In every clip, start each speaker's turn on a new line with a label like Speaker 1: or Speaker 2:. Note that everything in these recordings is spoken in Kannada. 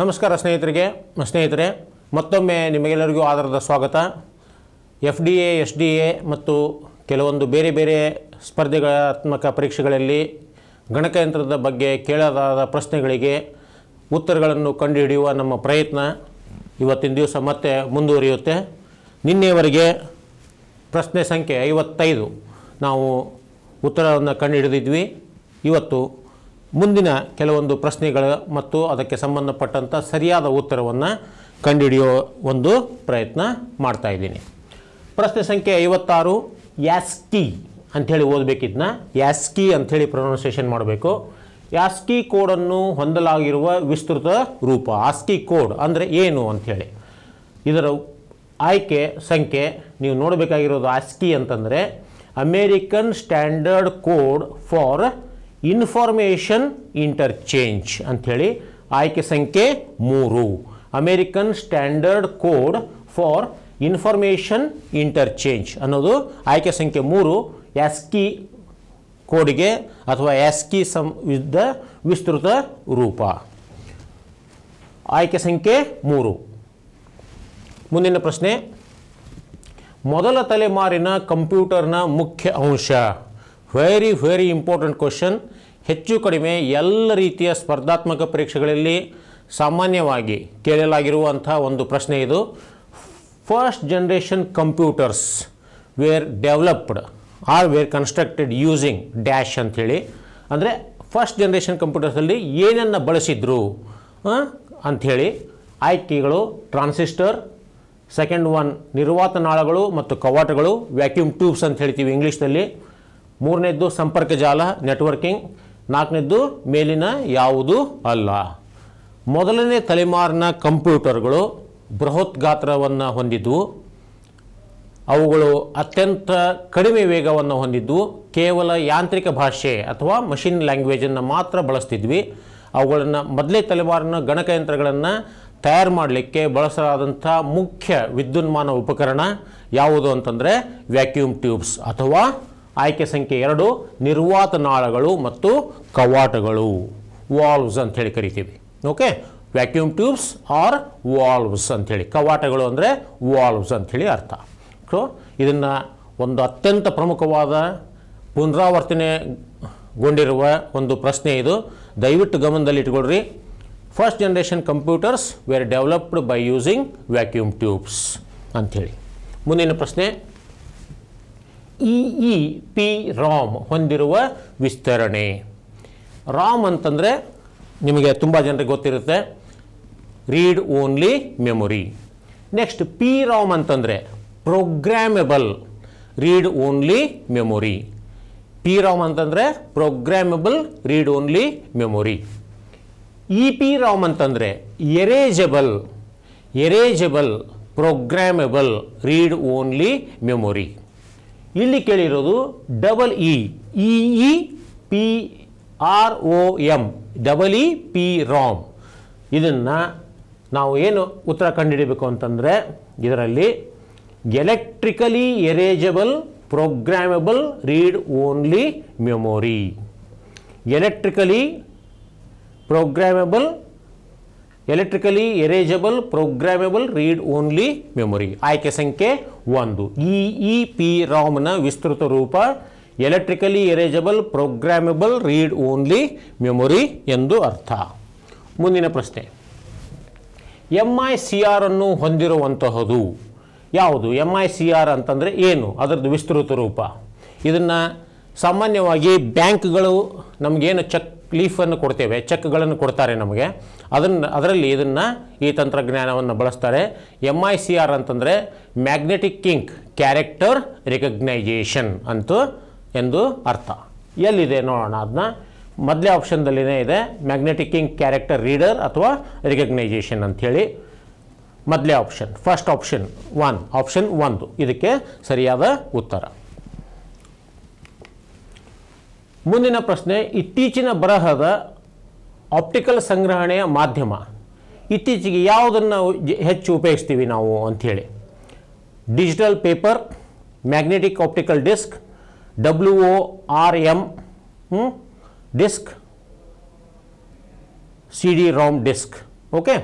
Speaker 1: ನಮಸ್ಕಾರ ಸ್ನೇಹಿತರಿಗೆ ಸ್ನೇಹಿತರೆ ಮತ್ತೊಮ್ಮೆ ನಿಮಗೆಲ್ಲರಿಗೂ ಆಧಾರದ ಸ್ವಾಗತ F D A S D A ಮತ್ತು ಕೆಲವೊಂದು ಬೇರೆ ಬೇರೆ ಸ್ಪರ್ಧೆಗಳಾತ್ಮಕ ಪರೀಕ್ಷೆಗಳಲ್ಲಿ ಗಣಕಯಂತ್ರದ ಬಗ್ಗೆ ಕೇಳದಾದ ಪ್ರಶ್ನೆಗಳಿಗೆ ಉತ್ತರಗಳನ್ನು ಕಂಡುಹಿಡಿಯುವ ನಮ್ಮ ಪ್ರಯತ್ನ ಇವತ್ತಿನ ದಿವಸ ಮತ್ತೆ ಮುಂದುವರಿಯುತ್ತೆ ನಿನ್ನೆಯವರೆಗೆ ಪ್ರಶ್ನೆ ಸಂಖ್ಯೆ ಐವತ್ತೈದು ನಾವು ಉತ್ತರವನ್ನು ಕಂಡುಹಿಡಿದಿದ್ವಿ ಇವತ್ತು ಮುಂದಿನ ಕೆಲವೊಂದು ಪ್ರಶ್ನೆಗಳ ಮತ್ತು ಅದಕ್ಕೆ ಸಂಬಂಧಪಟ್ಟಂಥ ಸರಿಯಾದ ಉತ್ತರವನ್ನು ಕಂಡುಹಿಡಿಯೋ ಒಂದು ಪ್ರಯತ್ನ ಮಾಡ್ತಾ ಇದ್ದೀನಿ ಪ್ರಶ್ನೆ ಸಂಖ್ಯೆ ಐವತ್ತಾರು ಯಾಸ್ಕಿ ಅಂಥೇಳಿ ಓದಬೇಕಿದ್ನ ಯಾಸ್ಕಿ ಅಂಥೇಳಿ ಪ್ರೊನೌನ್ಸಿಯೇಷನ್ ಮಾಡಬೇಕು ಯಾಸ್ಕಿ ಕೋಡನ್ನು ಹೊಂದಲಾಗಿರುವ ವಿಸ್ತೃತ ರೂಪ ಆಸ್ಕಿ ಕೋಡ್ ಅಂದರೆ ಏನು ಅಂಥೇಳಿ ಇದರ ಆಯ್ಕೆ ಸಂಖ್ಯೆ ನೀವು ನೋಡಬೇಕಾಗಿರೋದು ಆಸ್ಕಿ ಅಂತಂದರೆ American standard code for information interchange ಅಂಥೇಳಿ ಆಯ್ಕೆ ಸಂಖ್ಯೆ ಮೂರು American standard code for information interchange ಅನ್ನೋದು ಆಯ್ಕೆ ಸಂಖ್ಯೆ ಮೂರು ಎಸ್ಕಿ ಕೋಡ್ಗೆ ಅಥವಾ ಎಸ್ಕಿ ಸಂ ವಿದ್ದ ವಿಸ್ತೃತ ರೂಪ ಆಯ್ಕೆ ಸಂಖ್ಯೆ ಮೂರು ಮುಂದಿನ ಪ್ರಶ್ನೆ ಮೊದಲ ತಲೆಮಾರಿನ ಕಂಪ್ಯೂಟರ್ನ ಮುಖ್ಯ ಅಂಶ ವೆರಿ ವೆರಿ ಇಂಪಾರ್ಟೆಂಟ್ ಕ್ವಶನ್ ಹೆಚ್ಚು ಕಡಿಮೆ ಎಲ್ಲ ರೀತಿಯ ಸ್ಪರ್ಧಾತ್ಮಕ ಪರೀಕ್ಷೆಗಳಲ್ಲಿ ಸಾಮಾನ್ಯವಾಗಿ ಕೇಳಲಾಗಿರುವಂಥ ಒಂದು ಪ್ರಶ್ನೆ ಇದು first generation computers were developed are were constructed using dash ಅಂಥೇಳಿ ಅಂದರೆ ಫಸ್ಟ್ ಜನ್ರೇಷನ್ ಕಂಪ್ಯೂಟರ್ಸಲ್ಲಿ ಏನನ್ನು ಬಳಸಿದ್ರು ಅಂಥೇಳಿ ಆಯ್ಕೆಗಳು ಟ್ರಾನ್ಸಿಸ್ಟರ್ ಸೆಕೆಂಡ್ ಒನ್ ನಿರ್ವಾತನಾಳಗಳು ಮತ್ತು ಕವಾಟಗಳು ವ್ಯಾಕ್ಯೂಮ್ ಟ್ಯೂಬ್ಸ್ ಅಂತ ಹೇಳ್ತೀವಿ ಇಂಗ್ಲೀಷ್ನಲ್ಲಿ ಮೂರನೇದ್ದು ಸಂಪರ್ಕ ಜಾಲ ನೆಟ್ವರ್ಕಿಂಗ್ ನಾಲ್ಕನೇದ್ದು ಮೇಲಿನ ಯಾವುದೂ ಅಲ್ಲ ಮೊದಲನೇ ತಲೆಮಾರಿನ ಕಂಪ್ಯೂಟರ್ಗಳು ಬೃಹತ್ ಗಾತ್ರವನ್ನು ಹೊಂದಿದ್ದವು ಅವುಗಳು ಅತ್ಯಂತ ಕಡಿಮೆ ವೇಗವನ್ನು ಹೊಂದಿದ್ದು ಕೇವಲ ಯಾಂತ್ರಿಕ ಭಾಷೆ ಅಥವಾ ಮಷಿನ್ ಲ್ಯಾಂಗ್ವೇಜನ್ನು ಮಾತ್ರ ಬಳಸ್ತಿದ್ವಿ ಅವುಗಳನ್ನು ಮೊದಲೇ ತಲೆಮಾರಿನ ಗಣಕಯಂತ್ರಗಳನ್ನು ತಯಾರು ಮಾಡಲಿಕ್ಕೆ ಬಳಸಲಾದಂಥ ಮುಖ್ಯ ವಿದ್ಯುನ್ಮಾನ ಉಪಕರಣ ಯಾವುದು ಅಂತಂದರೆ ವ್ಯಾಕ್ಯೂಮ್ ಟ್ಯೂಬ್ಸ್ ಅಥವಾ ಆಯ್ಕೆ ಸಂಖ್ಯೆ ಎರಡು ನಿರ್ವಾತನಾಳಗಳು ಮತ್ತು ಕವಾಟಗಳು ವಾಲ್ವ್ಸ್ ಅಂತ ಹೇಳಿ ಕರಿತೀವಿ okay vacuum tubes or valves ಅಂಥೇಳಿ ಕವಾಟಗಳು ಅಂದರೆ ವಾಲ್ವ್ಸ್ ಅಂಥೇಳಿ ಅರ್ಥ ಸೊ ಇದನ್ನು ಒಂದು ಅತ್ಯಂತ ಪ್ರಮುಖವಾದ ಪುನರಾವರ್ತನೆಗೊಂಡಿರುವ ಒಂದು ಪ್ರಶ್ನೆ ಇದು ದಯವಿಟ್ಟು ಗಮನದಲ್ಲಿ ಇಟ್ಕೊಳ್ರಿ first generation computers were developed by using vacuum tubes ಅಂಥೇಳಿ ಮುಂದಿನ ಪ್ರಶ್ನೆ ಇ ಪಿ ರಾಮ್ ಹೊಂದಿರುವ ವಿಸ್ತರಣೆ ರಾಮ್ ಅಂತಂದರೆ ನಿಮಗೆ ತುಂಬ ಜನರಿಗೆ ಗೊತ್ತಿರುತ್ತೆ read only memory next P ROM ಅಂತಂದರೆ programmable read only memory P ROM ಅಂತಂದರೆ programmable read only memory E P ROM ಅಂತಂದರೆ erasable erasable programmable read only memory ಇಲ್ಲಿ ಕೇಳಿರೋದು double E E P R O M double E P ROM ಇದನ್ನು ನಾವು ಏನು ಉತ್ತರ ಕಂಡುಹಿಡಬೇಕು ಅಂತಂದರೆ ಇದರಲ್ಲಿ electrically erasable programmable read only memory electrically programmable electrically erasable programmable read only memory ಆಯ್ಕೆ ಸಂಖ್ಯೆ ಒಂದು ಇ ಇ ಪಿ ರಾಮ್ನ ವಿಸ್ತೃತ ರೂಪ electrically erasable programmable read only memory ಎಂದು ಅರ್ಥ ಮುಂದಿನ ಪ್ರಶ್ನೆ ಎಂ ಐ ಸಿ ಆರ್ ಅನ್ನು ಹೊಂದಿರುವಂತಹದು ಯಾವುದು ಎಮ್ ಐ ಸಿ ಆರ್ ಅಂತಂದರೆ ಏನು ಅದರದ್ದು ವಿಸ್ತೃತ ರೂಪ ಇದನ್ನು ಸಾಮಾನ್ಯವಾಗಿ ಬ್ಯಾಂಕ್ಗಳು ನಮಗೇನು ಚೆಕ್ ಲೀಫನ್ನು ಕೊಡ್ತೇವೆ ಚೆಕ್ಗಳನ್ನು ಕೊಡ್ತಾರೆ ನಮಗೆ ಅದನ್ನು ಅದರಲ್ಲಿ ಇದನ್ನು ಈ ತಂತ್ರಜ್ಞಾನವನ್ನು ಬಳಸ್ತಾರೆ ಎಮ್ ಐ ಸಿ ಆರ್ ಅಂತಂದರೆ ಮ್ಯಾಗ್ನೆಟಿಕ್ ಕಿಂಕ್ ಕ್ಯಾರೆಕ್ಟರ್ ರಿಕಗ್ನೈಜೇಷನ್ ಅಂತೂ ಎಂದು ಅರ್ಥ ಎಲ್ಲಿದೆ ನೋಡೋಣ ಅದನ್ನ ಮೊದಲೇ ಆಪ್ಷನ್ದಲ್ಲಿನೇ ಇದೆ ಮ್ಯಾಗ್ನೆಟಿಕ್ ಕಿಂಕ್ ಕ್ಯಾರೆಕ್ಟರ್ ರೀಡರ್ ಅಥವಾ ರಿಕಗ್ನೈಜೇಷನ್ ಅಂಥೇಳಿ ಮೊದಲೇ option first option one option ಒಂದು ಇದಕ್ಕೆ ಸರಿಯಾದ ಉತ್ತರ ಮುಂದಿನ ಪ್ರಶ್ನೆ ಇತ್ತೀಚಿನ ಬರಹದ ಆಪ್ಟಿಕಲ್ ಸಂಗ್ರಹಣೆಯ ಮಾಧ್ಯಮ ಇತ್ತೀಚೆಗೆ ಯಾವುದನ್ನು ಹೆಚ್ಚು ಉಪಯೋಗಿಸ್ತೀವಿ ನಾವು ಅಂಥೇಳಿ digital paper magnetic optical disc W O R M disc C D ROM disc okay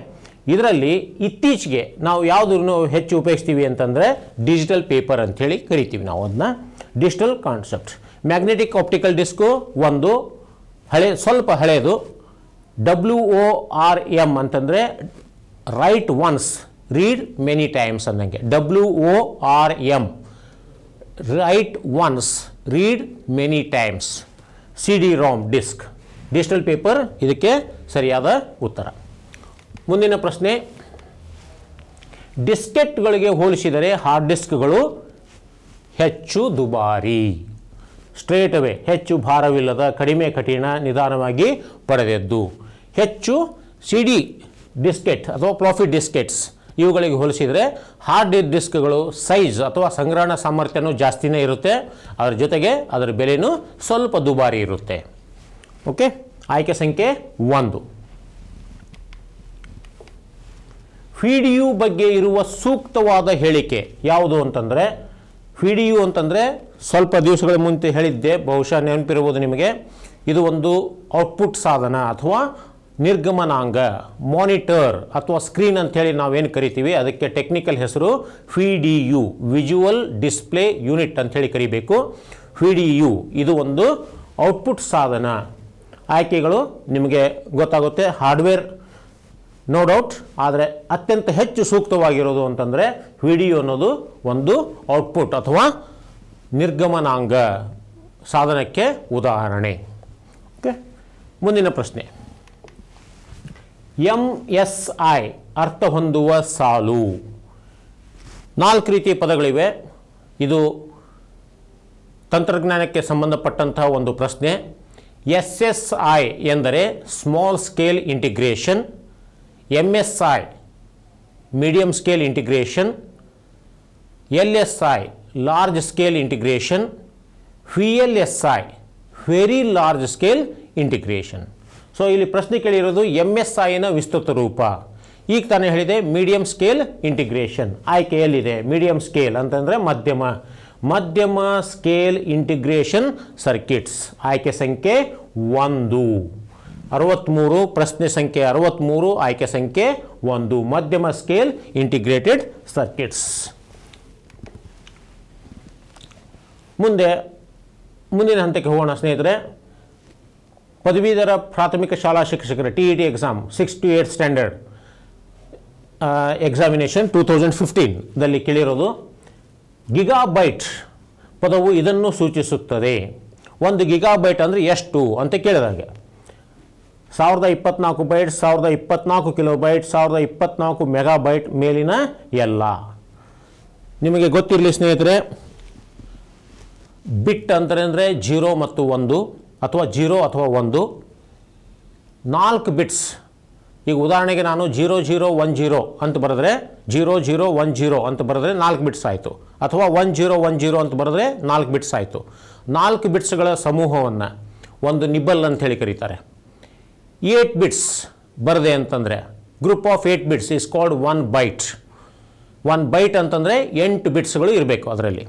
Speaker 1: ಇದರಲ್ಲಿ ಇತ್ತೀಚೆಗೆ ನಾವು ಯಾವುದನ್ನು ಹೆಚ್ಚು ಉಪಯೋಗಿಸ್ತೀವಿ ಅಂತಂದರೆ ಡಿಜಿಟಲ್ ಪೇಪರ್ ಅಂಥೇಳಿ ಕರಿತೀವಿ ನಾವು ಅದನ್ನ digital concept magnetic optical disc ಒಂದು ಹಳೆ ಸ್ವಲ್ಪ ಹಳೆಯದು ಡಬ್ಲ್ಯೂ ಒ ಆರ್ ಎಮ್ ಅಂತಂದರೆ write once read many times ಅಂದಂಗೆ W O R M write once read many times C D ROM disc digital paper ಇದಕ್ಕೆ ಸರಿಯಾದ ಉತ್ತರ ಮುಂದಿನ ಪ್ರಶ್ನೆ ಡಿಸ್ಕೆಟ್ಗಳಿಗೆ ಹೋಲಿಸಿದರೆ ಹಾರ್ಡ್ ಡಿಸ್ಕ್ಗಳು ಹೆಚ್ಚು ದುಬಾರಿ ಸ್ಟ್ರೇಟ್ ಅವೇ ಹೆಚ್ಚು ಭಾರವಿಲ್ಲದ ಕಡಿಮೆ ಕಠಿಣ ನಿಧಾನವಾಗಿ ಪಡೆದದ್ದು ಹೆಚ್ಚು ಸಿಡಿ ಡಿಸ್ಕೆಟ್ ಅಥವಾ ಪ್ರಾಫಿಟ್ ಡಿಸ್ಕೆಟ್ಸ್ ಇವುಗಳಿಗೆ ಹೋಲಿಸಿದರೆ ಹಾರ್ಡ್ ಡಿಸ್ಕ್ಗಳು ಸೈಜ್ ಅಥವಾ ಸಂಗ್ರಹಣ ಸಾಮರ್ಥ್ಯನೂ ಜಾಸ್ತಿನೇ ಇರುತ್ತೆ ಅದರ ಜೊತೆಗೆ ಅದರ ಬೆಲೆಯೂ ಸ್ವಲ್ಪ ದುಬಾರಿ ಇರುತ್ತೆ ಓಕೆ ಆಯ್ಕೆ ಸಂಖ್ಯೆ ಒಂದು ಯು ಬಗ್ಗೆ ಇರುವ ಸೂಕ್ತವಾದ ಹೇಳಿಕೆ ಯಾವುದು ಅಂತಂದರೆ ಫಿ ಡಿ ಯು ಅಂತಂದರೆ ಸ್ವಲ್ಪ ದಿವಸಗಳ ಮುಂಚೆ ಹೇಳಿದ್ದೆ ಬಹುಶಃ ನೆನಪಿರ್ಬೋದು ನಿಮಗೆ ಇದು ಒಂದು ಔಟ್ಪುಟ್ ಸಾಧನ ಅಥವಾ ನಿರ್ಗಮನಾಂಗ ಮಾನಿಟರ್ ಅಥವಾ ಸ್ಕ್ರೀನ್ ಅಂಥೇಳಿ ನಾವೇನು ಕರಿತೀವಿ ಅದಕ್ಕೆ ಟೆಕ್ನಿಕಲ್ ಹೆಸರು V D U visual display unit ಅಂಥೇಳಿ ಕರಿಬೇಕು ಫಿ ಡಿ ಯು ಇದು ಒಂದು ಔಟ್ಪುಟ್ ಸಾಧನ ಆಯ್ಕೆಗಳು ನಿಮಗೆ ಗೊತ್ತಾಗುತ್ತೆ ಹಾರ್ಡ್ವೇರ್ ನೋ ಡೌಟ್ ಆದರೆ ಅತ್ಯಂತ ಹೆಚ್ಚು ಸೂಕ್ತವಾಗಿರೋದು ಅಂತಂದರೆ ವಿಡಿಯೋ ಅನ್ನೋದು ಒಂದು ಔಟ್ಪುಟ್ ಅಥವಾ ನಿರ್ಗಮನಾಂಗ ಸಾಧನಕ್ಕೆ ಉದಾಹರಣೆ ಓಕೆ ಮುಂದಿನ ಪ್ರಶ್ನೆ ಎಂ ಎಸ್ ಐ ಅರ್ಥ ಹೊಂದುವ ಸಾಲು ನಾಲ್ಕು ರೀತಿಯ ಪದಗಳಿವೆ ಇದು ತಂತ್ರಜ್ಞಾನಕ್ಕೆ ಸಂಬಂಧಪಟ್ಟಂತಹ ಒಂದು ಪ್ರಶ್ನೆ ಎಸ್ ಎಸ್ ಐ ಎಂದರೆ small scale integration scale S I large scale integration V L S I very large scale integration so ಇಲ್ಲಿ ಪ್ರಶ್ನೆ ಕೇಳಿರೋದು ಎಮ್ ಎಸ್ ಐನ ವಿಸ್ತೃತ ರೂಪ ಈಗ ತಾನೇ ಹೇಳಿದೆ ಮೀಡಿಯಂ ಸ್ಕೇಲ್ ಇಂಟಿಗ್ರೇಷನ್ ಆಯ್ಕೆ ಎಲ್ಲಿದೆ ಮೀಡಿಯಂ ಸ್ಕೇಲ್ ಅಂತಂದರೆ ಮಧ್ಯಮ ಮಧ್ಯಮ ಸ್ಕೇಲ್ ಇಂಟಿಗ್ರೇಷನ್ ಸರ್ಕಿಟ್ಸ್ ಆಯ್ಕೆ ಸಂಖ್ಯೆ ಒಂದು ಅರವತ್ತ್ಮೂರು ಪ್ರಶ್ನೆ ಸಂಖ್ಯೆ ಅರವತ್ತ್ಮೂರು ಆಯ್ಕೆ ಸಂಖ್ಯೆ ಒಂದು ಮಧ್ಯಮ ಸ್ಕೇಲ್ ಇಂಟಿಗ್ರೇಟೆಡ್ ಸರ್ಕಿಟ್ಸ್ ಮುಂದೆ ಮುಂದಿನ ಹಂತಕ್ಕೆ ಹೋಗೋಣ ಸ್ನೇಹಿತರೆ ಪದವೀಧರ ಪ್ರಾಥಮಿಕ ಶಾಲಾ ಶಿಕ್ಷಕರ T E T exam six to eight standard examination two thousand ಫಿಫ್ಟೀನ್ದಲ್ಲಿ ಕೇಳಿರೋದು ಗಿಗಾಬೈಟ್ ಪದವು ಇದನ್ನು ಸೂಚಿಸುತ್ತದೆ ಒಂದು ಗಿಗಾಬೈಟ್ ಅಂದರೆ ಎಷ್ಟು ಅಂತ ಕೇಳಿದಾಗ ಸಾವಿರದ ಇಪ್ಪತ್ನಾಲ್ಕು ಬೈಟ್ ಸಾವಿರದ ಇಪ್ಪತ್ನಾಲ್ಕು ಕಿಲೋ ಬೈಟ್ ಸಾವಿರದ ಇಪ್ಪತ್ನಾಲ್ಕು ಮೆಗಾ ಬೈಟ್ ಮೇಲಿನ ಎಲ್ಲ ನಿಮಗೆ ಗೊತ್ತಿರಲಿ ಸ್ನೇಹಿತರೆ ಬಿಟ್ ಅಂತಂದರೆ ಜೀರೋ ಮತ್ತು ಒಂದು ಅಥವಾ ಜೀರೋ ಅಥವಾ ಒಂದು ನಾಲ್ಕು ಬಿಟ್ಸ್ ಈಗ ಉದಾಹರಣೆಗೆ ನಾನು ಜೀರೋ ಜೀರೋ ಒನ್ ಜೀರೋ ಅಂತ ಬರೆದ್ರೆ ಜೀರೋ ಜೀರೋ ಒನ್ ಜೀರೋ ಅಂತ ಬರೆದ್ರೆ ನಾಲ್ಕು ಬಿಟ್ಸ್ ಆಯಿತು ಅಥವಾ ಒನ್ ಜೀರೋ ಒನ್ ಜೀರೋ ಅಂತ ಬರೆದ್ರೆ ನಾಲ್ಕು ಬಿಟ್ಸ್ ಆಯಿತು ನಾಲ್ಕು ಬಿಟ್ಸ್ಗಳ ಸಮೂಹವನ್ನು ಒಂದು ನಿಬ್ಬಲ್ ಅಂತ ಹೇಳಿ ಕರೀತಾರೆ ಏಟ್ ಬಿಟ್ಸ್ ಬರದೆ ಅಂತಂದರೆ group of eight bits is called one byte one byte ಅಂತಂದರೆ ಎಂಟು ಬಿಟ್ಸ್ಗಳು ಇರಬೇಕು ಅದರಲ್ಲಿ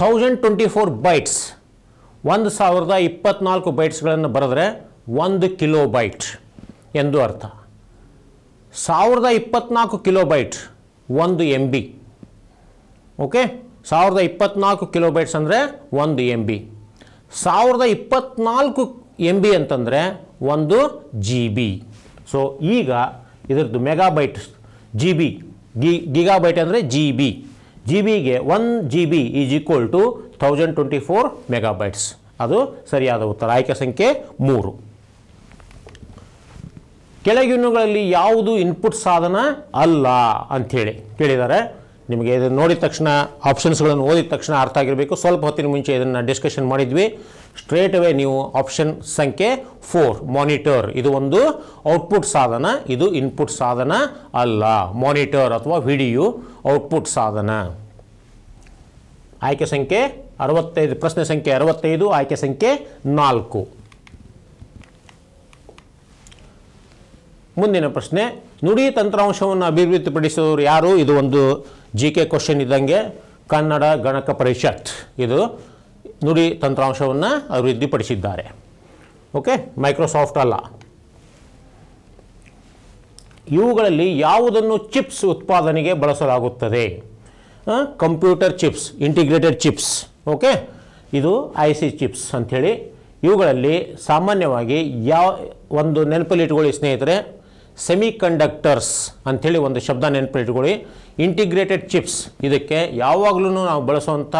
Speaker 1: ಥೌಸಂಡ್ ಟ್ವೆಂಟಿ ಫೋರ್ ಬೈಟ್ಸ್ ಒಂದು ಸಾವಿರದ ಇಪ್ಪತ್ನಾಲ್ಕು ಬೈಟ್ಸ್ಗಳನ್ನು ಬರೆದ್ರೆ ಒಂದು ಕಿಲೋ ಬೈಟ್ ಎಂದು ಅರ್ಥ ಸಾವಿರದ ಇಪ್ಪತ್ನಾಲ್ಕು ಕಿಲೋ ಬೈಟ್ ಒಂದು ಎಮ್ ಬಿ ಓಕೆ ಸಾವಿರದ ಇಪ್ಪತ್ನಾಲ್ಕು ಕಿಲೋ ಬೈಟ್ಸ್ ಅಂದರೆ ಒಂದು ಎಮ್ ಬಿ ಸಾವಿರದ ಇಪ್ಪತ್ನಾಲ್ಕು ಎಮ್ ಬಿ ಅಂತಂದರೆ ಒಂದು ಜಿ ಬಿ ಸೊ ಈಗ ಇದರದ್ದು ಮೆಗಾಬೈಟ್ ಜಿ ಬಿ ಗಿ ಗಿಗಾಬೈಟ್ ಅಂದರೆ ಜಿ ಬಿ ಜಿ ಬಿಗೆ one G B is equal to thousand twenty four megabytes ಅದು ಸರಿಯಾದ ಉತ್ತರ ಆಯ್ಕೆ ಸಂಖ್ಯೆ ಮೂರು ಕೆಳಗಿನಗಳಲ್ಲಿ ಯಾವುದು ಇನ್ಪುಟ್ ಸಾಧನ ಅಲ್ಲ ಅಂಥೇಳಿ ಕೇಳಿದ್ದಾರೆ ನಿಮಗೆ ಇದನ್ನು ನೋಡಿದ ತಕ್ಷಣ ಆಪ್ಷನ್ಸ್ಗಳನ್ನು ಓದಿದ ತಕ್ಷಣ ಅರ್ಥ ಆಗಿರಬೇಕು ಸ್ವಲ್ಪ ಹೊತ್ತಿನ ಮುಂಚೆ ಇದನ್ನು ಡಿಸ್ಕಷನ್ ಮಾಡಿದ್ವಿ ಸ್ಟ್ರೇಟ್ ವೇ ನೀವು ಆಪ್ಷನ್ ಸಂಖ್ಯೆ ಫೋರ್ ಮಾನಿಟರ್ ಇದು ಒಂದು ಔಟ್ಪುಟ್ ಸಾಧನ ಇದು ಇನ್ಪುಟ್ ಸಾಧನ ಅಲ್ಲ ಮಾನಿಟರ್ ಅಥವಾ ವಿಡಿಯೋ ಔಟ್ಪುಟ್ ಸಾಧನ ಆಯ್ಕೆ ಸಂಖ್ಯೆ ಅರವತ್ತೈದು ಪ್ರಶ್ನೆ ಸಂಖ್ಯೆ ಅರವತ್ತೈದು ಆಯ್ಕೆ ಸಂಖ್ಯೆ ನಾಲ್ಕು ಮುಂದಿನ ಪ್ರಶ್ನೆ ನುಡಿ ತಂತ್ರಾಂಶವನ್ನು ಅಭಿವೃದ್ಧಿಪಡಿಸಿದವರು ಯಾರು ಇದು ಒಂದು ಜಿ ಕೆ ಕ್ವಶನ್ ಇದ್ದಂಗೆ ಕನ್ನಡ ಗಣಕ ಪರಿಷತ್ ಇದು ನುಡಿ ತಂತ್ರಾಂಶವನ್ನು ಅಭಿವೃದ್ಧಿಪಡಿಸಿದ್ದಾರೆ ಓಕೆ ಮೈಕ್ರೋಸಾಫ್ಟ್ ಅಲ್ಲ ಇವುಗಳಲ್ಲಿ ಯಾವುದನ್ನು ಚಿಪ್ಸ್ ಉತ್ಪಾದನೆಗೆ ಬಳಸಲಾಗುತ್ತದೆ computer chips integrated chips okay ಇದು ಐ ಸಿ ಚಿಪ್ಸ್ ಅಂಥೇಳಿ ಇವುಗಳಲ್ಲಿ ಸಾಮಾನ್ಯವಾಗಿ ಯಾವ ಒಂದು ನೆನಪಲ್ಲಿಟ್ಕೊಳ್ಳಿ ಸ್ನೇಹಿತರೆ ಸೆಮಿ ಕಂಡಕ್ಟರ್ಸ್ ಅಂಥೇಳಿ ಒಂದು ಶಬ್ದ ನೆನಪಲ್ಲಿಟ್ಕೊಳ್ಳಿ ಇಂಟಿಗ್ರೇಟೆಡ್ ಚಿಪ್ಸ್ ಇದಕ್ಕೆ ಯಾವಾಗಲೂ ನಾವು ಬಳಸುವಂಥ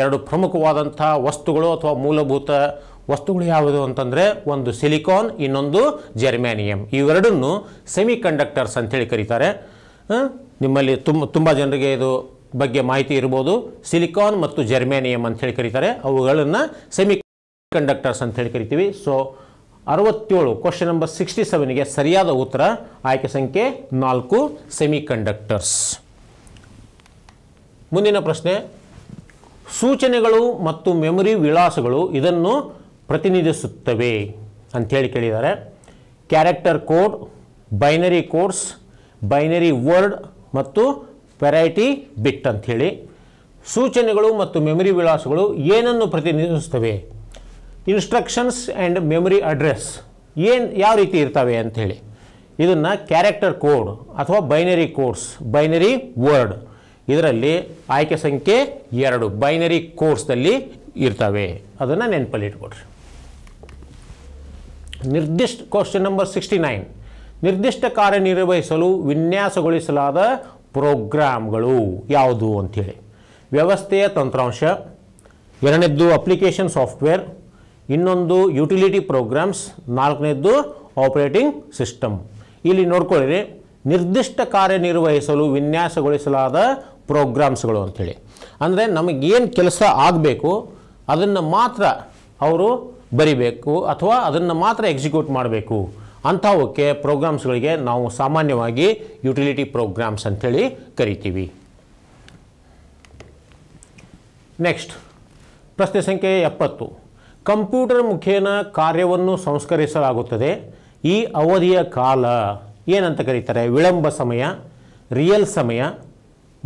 Speaker 1: ಎರಡು ಪ್ರಮುಖವಾದಂಥ ವಸ್ತುಗಳು ಅಥವಾ ಮೂಲಭೂತ ವಸ್ತುಗಳು ಯಾವುದು ಅಂತಂದರೆ ಒಂದು ಸಿಲಿಕಾನ್ ಇನ್ನೊಂದು ಜರ್ಮ್ಯಾನಿಯಮ್ ಇವೆರಡನ್ನು ಸೆಮಿ ಕಂಡಕ್ಟರ್ಸ್ ಅಂತೇಳಿ ಕರೀತಾರೆ ನಿಮ್ಮಲ್ಲಿ ತುಂಬ ತುಂಬ ಜನರಿಗೆ ಇದು ಬಗ್ಗೆ ಮಾಹಿತಿ ಇರ್ಬೋದು ಸಿಲಿಕಾನ್ ಮತ್ತು ಜರ್ಮ್ಯಾನಿಯಮ್ ಅಂಥೇಳಿ ಕರೀತಾರೆ ಅವುಗಳನ್ನು ಸೆಮಿ ಕಂಡಕ್ಟರ್ಸ್ ಹೇಳಿ ಕರಿತೀವಿ ಸೊ ಅರವತ್ತೇಳು ಕ್ವಶನ್ ನಂಬರ್ ಸಿಕ್ಸ್ಟಿ ಸೆವೆನ್ಗೆ ಸರಿಯಾದ ಉತ್ತರ ಆಯ್ಕೆ ಸಂಖ್ಯೆ ನಾಲ್ಕು ಸೆಮಿ ಕಂಡಕ್ಟರ್ಸ್ ಮುಂದಿನ ಪ್ರಶ್ನೆ ಸೂಚನೆಗಳು ಮತ್ತು ಮೆಮೊರಿ ವಿಳಾಸಗಳು ಇದನ್ನು ಪ್ರತಿನಿಧಿಸುತ್ತವೆ ಅಂಥೇಳಿ ಕೇಳಿದ್ದಾರೆ character code binary codes binary word ಮತ್ತು ವೆರೈಟಿ ಬಿಟ್ ಅಂಥೇಳಿ ಸೂಚನೆಗಳು ಮತ್ತು ಮೆಮೊರಿ ವಿಳಾಸಗಳು ಏನನ್ನು ಪ್ರತಿನಿಧಿಸುತ್ತವೆ ಇನ್ಸ್ಟ್ರಕ್ಷನ್ಸ್ ಆ್ಯಂಡ್ ಮೆಮೊರಿ ಅಡ್ರೆಸ್ ಏನು ಯಾವ ರೀತಿ ಇರ್ತವೆ ಅಂಥೇಳಿ ಇದನ್ನು ಕ್ಯಾರೆಕ್ಟರ್ ಕೋಡ್ ಅಥವಾ ಬೈನರಿ ಕೋಡ್ಸ್ ಬೈನರಿ ವರ್ಡ್ ಇದರಲ್ಲಿ ಆಯ್ಕೆ ಸಂಖ್ಯೆ ಎರಡು ಬೈನರಿ ಕೋರ್ಸ್ನಲ್ಲಿ ಇರ್ತವೆ ಅದನ್ನು ನೆನಪಲ್ಲಿ ಇಟ್ಕೊಡ್ರಿ ನಿರ್ದಿಷ್ಟ ಕ್ವಶನ್ ನಂಬರ್ ಸಿಕ್ಸ್ಟಿ ನೈನ್ ನಿರ್ದಿಷ್ಟ ಕಾರ್ಯನಿರ್ವಹಿಸಲು ವಿನ್ಯಾಸಗೊಳಿಸಲಾದ ಪ್ರೋಗ್ರಾಮ್ಗಳು ಯಾವುದು ಅಂಥೇಳಿ ವ್ಯವಸ್ಥೆಯ ತಂತ್ರಾಂಶ ಎರಡನೇದ್ದು ಅಪ್ಲಿಕೇಶನ್ ಸಾಫ್ಟ್ವೇರ್ ಇನ್ನೊಂದು ಯುಟಿಲಿಟಿ ಪ್ರೋಗ್ರಾಮ್ಸ್ ನಾಲ್ಕನೇದ್ದು ಆಪರೇಟಿಂಗ್ ಸಿಸ್ಟಮ್ ಇಲ್ಲಿ ನೋಡ್ಕೊಳ್ಳಿರಿ ನಿರ್ದಿಷ್ಟ ಕಾರ್ಯನಿರ್ವಹಿಸಲು ವಿನ್ಯಾಸಗೊಳಿಸಲಾದ ಪ್ರೋಗ್ರಾಮ್ಸ್ಗಳು ಅಂಥೇಳಿ ಅಂದರೆ ನಮಗೇನು ಕೆಲಸ ಆಗಬೇಕು ಅದನ್ನು ಮಾತ್ರ ಅವರು ಬರಿಬೇಕು ಅಥವಾ ಅದನ್ನು ಮಾತ್ರ ಎಕ್ಸಿಕ್ಯೂಟ್ ಮಾಡಬೇಕು ಅಂಥವಕ್ಕೆ ಪ್ರೋಗ್ರಾಮ್ಸ್ಗಳಿಗೆ ನಾವು ಸಾಮಾನ್ಯವಾಗಿ ಯುಟಿಲಿಟಿ ಪ್ರೋಗ್ರಾಮ್ಸ್ ಅಂಥೇಳಿ ಕರಿತೀವಿ ನೆಕ್ಸ್ಟ್ ಪ್ರಶ್ನೆ ಸಂಖ್ಯೆ ಎಪ್ಪತ್ತು ಕಂಪ್ಯೂಟರ್ ಮುಖೇನ ಕಾರ್ಯವನ್ನು ಸಂಸ್ಕರಿಸಲಾಗುತ್ತದೆ ಈ ಅವಧಿಯ ಕಾಲ ಏನಂತ ಕರೀತಾರೆ ವಿಳಂಬ ಸಮಯ ರಿಯಲ್ ಸಮಯ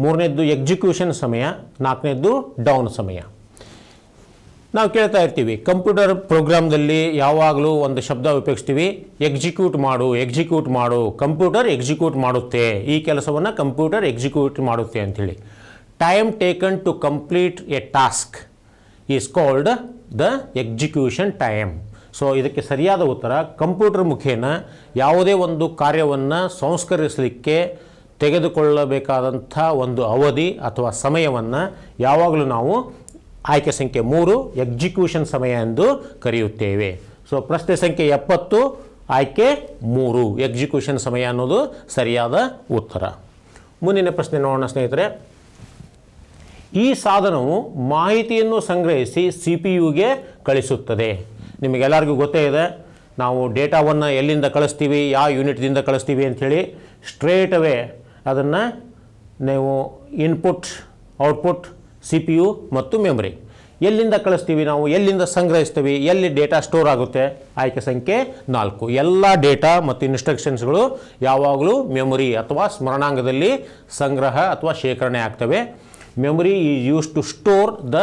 Speaker 1: ಮೂರನೇದ್ದು ಎಕ್ಸಿಕ್ಯೂಷನ್ ಸಮಯ ನಾಲ್ಕನೇದ್ದು ಡೌನ್ ಸಮಯ ನಾವು ಕೇಳ್ತಾ ಇರ್ತೀವಿ ಕಂಪ್ಯೂಟರ್ ಪ್ರೋಗ್ರಾಮ್ದಲ್ಲಿ ಯಾವಾಗಲೂ ಒಂದು ಶಬ್ದ ಉಪಯೋಗಿಸ್ತೀವಿ ಎಕ್ಸಿಕ್ಯೂಟ್ ಮಾಡು ಎಕ್ಸಿಕ್ಯೂಟ್ ಮಾಡು ಕಂಪ್ಯೂಟರ್ ಎಕ್ಸಿಕ್ಯೂಟ್ ಮಾಡುತ್ತೆ ಈ ಕೆಲಸವನ್ನು ಕಂಪ್ಯೂಟರ್ ಎಕ್ಸಿಕ್ಯೂಟ್ ಮಾಡುತ್ತೆ ಅಂಥೇಳಿ time taken to complete a task is called the execution time so ಇದಕ್ಕೆ ಸರಿಯಾದ ಉತ್ತರ ಕಂಪ್ಯೂಟರ್ ಮುಖೇನ ಯಾವುದೇ ಒಂದು ಕಾರ್ಯವನ್ನು ಸಂಸ್ಕರಿಸಲಿಕ್ಕೆ ತೆಗೆದುಕೊಳ್ಳಬೇಕಾದಂಥ ಒಂದು ಅವಧಿ ಅಥವಾ ಸಮಯವನ್ನು ಯಾವಾಗಲೂ ನಾವು ಆಯ್ಕೆ ಸಂಖ್ಯೆ ಮೂರು ಎಕ್ಸಿಕ್ಯೂಷನ್ ಸಮಯ ಎಂದು ಕರೆಯುತ್ತೇವೆ ಸೊ ಪ್ರಶ್ನೆ ಸಂಖ್ಯೆ ಎಪ್ಪತ್ತು ಆಯ್ಕೆ ಮೂರು ಎಕ್ಸಿಕ್ಯೂಷನ್ ಸಮಯ ಅನ್ನೋದು ಸರಿಯಾದ ಉತ್ತರ ಮುಂದಿನ ಪ್ರಶ್ನೆ ನೋಡೋಣ ಸ್ನೇಹಿತರೆ ಈ ಸಾಧನವು ಮಾಹಿತಿಯನ್ನು ಸಂಗ್ರಹಿಸಿ ಸಿ ಪಿ ಯುಗೆ ಕಳಿಸುತ್ತದೆ ನಿಮಗೆಲ್ಲರಿಗೂ ಗೊತ್ತೇ ಇದೆ ನಾವು ಡೇಟಾವನ್ನು ಎಲ್ಲಿಂದ ಕಳಿಸ್ತೀವಿ ಯಾವ ಯೂನಿಟ್ದಿಂದ ಕಳಿಸ್ತೀವಿ ಅಂಥೇಳಿ ಸ್ಟ್ರೇಟ್ ಅವೇ ಅದನ್ನು ನೀವು input output C P U ಮತ್ತು ಮೆಮೊರಿ ಎಲ್ಲಿಂದ ಕಳಿಸ್ತೀವಿ ನಾವು ಎಲ್ಲಿಂದ ಸಂಗ್ರಹಿಸ್ತೀವಿ ಎಲ್ಲಿ ಡೇಟಾ ಸ್ಟೋರ್ ಆಗುತ್ತೆ ಆಯ್ಕೆ ಸಂಖ್ಯೆ ನಾಲ್ಕು ಎಲ್ಲ ಡೇಟಾ ಮತ್ತು ಇನ್ಸ್ಟ್ರಕ್ಷನ್ಸ್ಗಳು ಯಾವಾಗಲೂ ಮೆಮೊರಿ ಅಥವಾ ಸ್ಮರಣಾಂಗದಲ್ಲಿ ಸಂಗ್ರಹ ಅಥವಾ ಶೇಖರಣೆ ಆಗ್ತವೆ memory is use to store the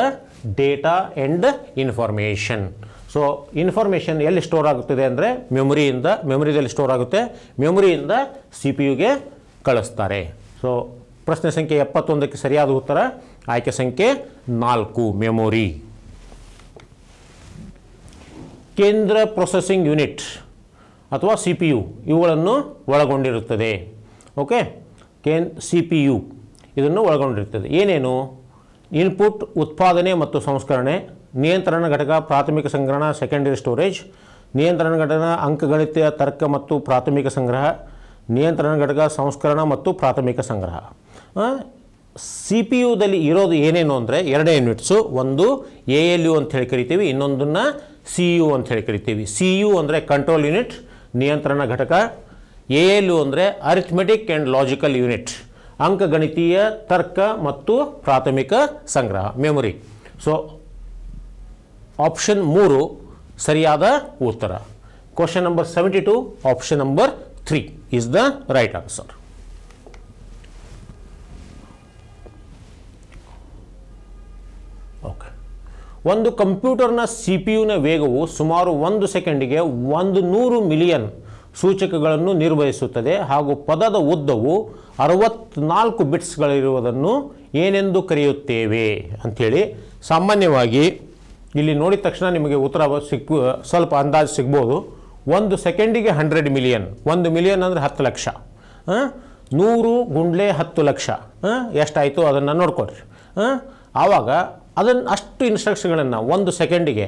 Speaker 1: data and information so information ಎಲ್ಲಿ ಸ್ಟೋರ್ ಆಗುತ್ತದೆ ಅಂದರೆ ಮೆಮೊರಿಯಿಂದ ಮೆಮೊರಿದಲ್ಲಿ ಸ್ಟೋರ್ ಆಗುತ್ತೆ ಮೆಮೊರಿಯಿಂದ ಸಿ ಪಿ ಯುಗೆ ಕಳಿಸ್ತಾರೆ ಸೊ ಪ್ರಶ್ನೆ ಸಂಖ್ಯೆ ಎಪ್ಪತ್ತೊಂದಕ್ಕೆ ಸರಿಯಾದ ಉತ್ತರ ಆಯ್ಕೆ ಸಂಖ್ಯೆ ನಾಲ್ಕು ಮೆಮೊರಿ ಕೇಂದ್ರ ಪ್ರೊಸೆಸಿಂಗ್ ಯೂನಿಟ್ ಅಥವಾ ಸಿ ಪಿ ಯು ಇವುಗಳನ್ನು ಒಳಗೊಂಡಿರುತ್ತದೆ ಓಕೆ ಕೇನ್ ಸಿ ಪಿ ಯು ಇದನ್ನು ಒಳಗೊಂಡಿರುತ್ತದೆ ಏನೇನು ಇನ್ಪುಟ್ ಉತ್ಪಾದನೆ ಮತ್ತು ಸಂಸ್ಕರಣೆ ನಿಯಂತ್ರಣ ಘಟಕ ಪ್ರಾಥಮಿಕ ಸಂಗ್ರಹಣ ಸೆಕೆಂಡರಿ ಸ್ಟೋರೇಜ್ ನಿಯಂತ್ರಣ ಘಟಕ ಅಂಕಗಣಿತ ತರ್ಕ ಮತ್ತು ಪ್ರಾಥಮಿಕ ಸಂಗ್ರಹ ನಿಯಂತ್ರಣ ಘಟಕ ಸಂಸ್ಕರಣ ಮತ್ತು ಪ್ರಾಥಮಿಕ ಸಂಗ್ರಹ ಸಿ ಪಿ ಯುದಲ್ಲಿ ಇರೋದು ಏನೇನು ಅಂದರೆ ಎರಡೇ ಯೂನಿಟ್ಸು ಒಂದು ಎ ಎಲ್ ಯು ಅಂತ ಹೇಳಿ ಕರಿತೀವಿ ಇನ್ನೊಂದನ್ನು ಸಿ ಯು ಅಂತ ಹೇಳಿ ಕರಿತೀವಿ ಸಿ ಯು ಅಂದರೆ ಕಂಟ್ರೋಲ್ ಯೂನಿಟ್ ನಿಯಂತ್ರಣ ಘಟಕ ಎ ಎಲ್ ಯು ಅಂದರೆ ಅರಿಥ್ಮೆಟಿಕ್ ಆ್ಯಂಡ್ ಲಾಜಿಕಲ್ ಯೂನಿಟ್ ಅಂಕಗಣಿತೀಯ ತರ್ಕ ಮತ್ತು ಪ್ರಾಥಮಿಕ ಸಂಗ್ರಹ ಮೆಮೊರಿ ಸೊ ಆಪ್ಷನ್ ಮೂರು ಸರಿಯಾದ ಉತ್ತರ question number seventy two option number 3 is the right answer. Okay ಒಂದು ಕಂಪ್ಯೂಟರ್ನ ಸಿ ಪಿ ಯುನ ವೇಗವು ಸುಮಾರು ಒಂದು ಸೆಕೆಂಡಿಗೆ ಒಂದು ನೂರು ಮಿಲಿಯನ್ ಸೂಚಕಗಳನ್ನು ನಿರ್ವಹಿಸುತ್ತದೆ ಹಾಗೂ ಪದದ ಉದ್ದವು ಅರವತ್ನಾಲ್ಕು ಬಿಟ್ಸ್ಗಳಿರುವುದನ್ನು ಏನೆಂದು ಕರೆಯುತ್ತೇವೆ ಅಂಥೇಳಿ ಸಾಮಾನ್ಯವಾಗಿ ಇಲ್ಲಿ ನೋಡಿದ ತಕ್ಷಣ ನಿಮಗೆ ಉತ್ತರ ಸಿಕ್ಕು ಸ್ವಲ್ಪ ಅಂದಾಜು ಸಿಗ್ಬೋದು ಒಂದು ಸೆಕೆಂಡಿಗೆ ಹಂಡ್ರೆಡ್ ಮಿಲಿಯನ್ ಒಂದು ಮಿಲಿಯನ್ ಅಂದರೆ ಹತ್ತು ಲಕ್ಷ ನೂರು ಗುಂಡ್ಲೆ ಹತ್ತು ಲಕ್ಷ ಎಷ್ಟಾಯಿತು ಅದನ್ನು ನೋಡ್ಕೊಡ್ರಿ ಆವಾಗ ಅದನ್ನು ಅಷ್ಟು ಇನ್ಸ್ಟ್ರಕ್ಷನ್ಗಳನ್ನು ಒಂದು ಸೆಕೆಂಡಿಗೆ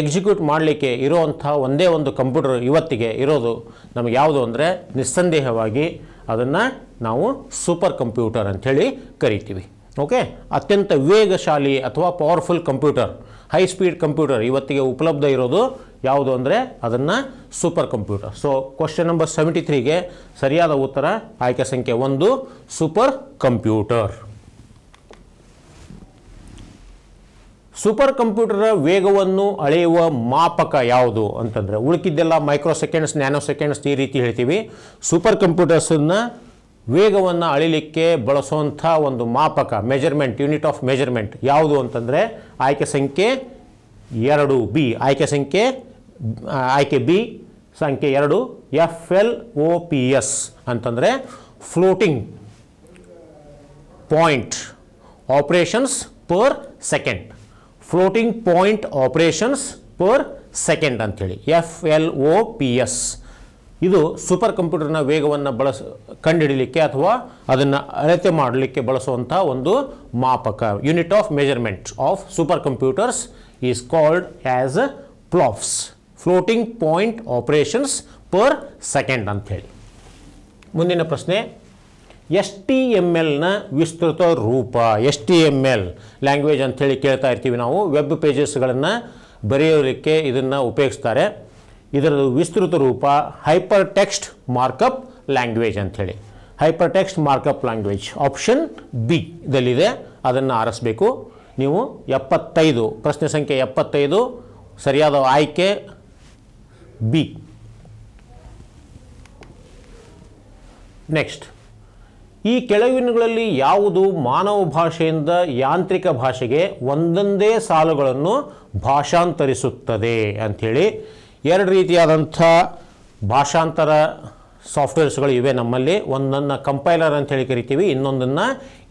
Speaker 1: ಎಕ್ಸಿಕ್ಯೂಟ್ ಮಾಡಲಿಕ್ಕೆ ಇರೋವಂಥ ಒಂದೇ ಒಂದು ಕಂಪ್ಯೂಟರ್ ಇವತ್ತಿಗೆ ಇರೋದು ನಮಗೆ ಯಾವುದು ಅಂದರೆ ನಿಸ್ಸಂದೇಹವಾಗಿ ಅದನ್ನು ನಾವು ಸೂಪರ್ ಕಂಪ್ಯೂಟರ್ ಅಂಥೇಳಿ ಕರಿತೀವಿ ಓಕೆ ಅತ್ಯಂತ ವೇಗಶಾಲಿ ಅಥವಾ powerful computer high speed computer ಇವತ್ತಿಗೆ ಉಪಲಬ್ಧ ಇರೋದು ಯಾವುದು ಅಂದರೆ ಅದನ್ನು super computer so question number seventy ತ್ರೀಗೆ ಸರಿಯಾದ ಉತ್ತರ ಆಯ್ಕೆ ಸಂಖ್ಯೆ ಒಂದು ಸೂಪರ್ ಕಂಪ್ಯೂಟರ್ ಸೂಪರ್ ಕಂಪ್ಯೂಟರ್ ವೇಗವನ್ನು ಅಳೆಯುವ ಮಾಪಕ ಯಾವುದು ಅಂತಂದರೆ ಉಳುಕಿದ್ದೆಲ್ಲ ಮೈಕ್ರೋ ಸೆಕೆಂಡ್ಸ್ ನ್ಯಾನೋ ಸೆಕೆಂಡ್ಸ್ ಈ ರೀತಿ ಹೇಳ್ತೀವಿ ಸೂಪರ್ ಕಂಪ್ಯೂಟರ್ಸನ್ನು ವೇಗವನ್ನು ಅಳಿಲಿಕ್ಕೆ ಬಳಸುವಂಥ ಒಂದು ಮಾಪಕ ಮೆಜರ್ಮೆಂಟ್ ಯೂನಿಟ್ ಆಫ್ ಮೆಜರ್ಮೆಂಟ್ ಯಾವುದು ಅಂತಂದರೆ ಆಯ್ಕೆ ಸಂಖ್ಯೆ ಎರಡು ಬಿ ಆಯ್ಕೆ ಸಂಖ್ಯೆ ಆಯ್ಕೆ ಬಿ ಸಂಖ್ಯೆ ಎರಡು F L O P S ಅಂತಂದರೆ floating point operations per second floating point operations per second ಅಂಥೇಳಿ F L O P S ಇದು ಸೂಪರ್ ಕಂಪ್ಯೂಟರ್ನ ವೇಗವನ್ನು ಬಳಸ ಕಂಡುಹಿಡಲಿಕ್ಕೆ ಅಥವಾ ಅದನ್ನು ಅಳತೆ ಮಾಡಲಿಕ್ಕೆ ಬಳಸುವಂಥ ಒಂದು ಮಾಪಕ unit of measurement of super computers is called as flops floating point operations per second ಅಂಥೇಳಿ ಮುಂದಿನ ಪ್ರಶ್ನೆ ಎಸ್ ಟಿ ಎಮ್ ಎಲ್ನ ವಿಸ್ತೃತ ರೂಪ S T M L language ಅಂಥೇಳಿ ಕೇಳ್ತಾ ಇರ್ತೀವಿ ನಾವು ವೆಬ್ ಪೇಜಸ್ಗಳನ್ನು ಬರೆಯೋದಕ್ಕೆ ಇದನ್ನು ಉಪಯೋಗಿಸ್ತಾರೆ ಇದರ ವಿಸ್ತೃತ ರೂಪ ಹೈಪರ್ ಟೆಕ್ಸ್ಟ್ ಮಾರ್ಕಪ್ ಲ್ಯಾಂಗ್ವೇಜ್ ಅಂಥೇಳಿ hyper text markup language option B ಇದಲ್ಲಿದೆ ಅದನ್ನು ಆರಿಸಬೇಕು ನೀವು ಎಪ್ಪತ್ತೈದು ಪ್ರಶ್ನೆ ಸಂಖ್ಯೆ ಎಪ್ಪತ್ತೈದು ಸರಿಯಾದ ಆಯ್ಕೆ ಬಿ ನೆಕ್ಸ್ಟ್ ಈ ಕೆಳಗಿನಗಳಲ್ಲಿ ಯಾವುದು ಮಾನವ ಭಾಷೆಯಿಂದ ಯಾಂತ್ರಿಕ ಭಾಷೆಗೆ ಒಂದೊಂದೇ ಸಾಲುಗಳನ್ನು ಭಾಷಾಂತರಿಸುತ್ತದೆ ಅಂಥೇಳಿ ಎರಡು ರೀತಿಯಾದಂಥ ಭಾಷಾಂತರ ಸಾಫ್ಟ್ವೇರ್ಸ್ಗಳು ಇವೆ ನಮ್ಮಲ್ಲಿ ಒಂದನ್ನು ಕಂಪೈಲರ್ ಅಂತೇಳಿ ಕರಿತೀವಿ ಇನ್ನೊಂದನ್ನು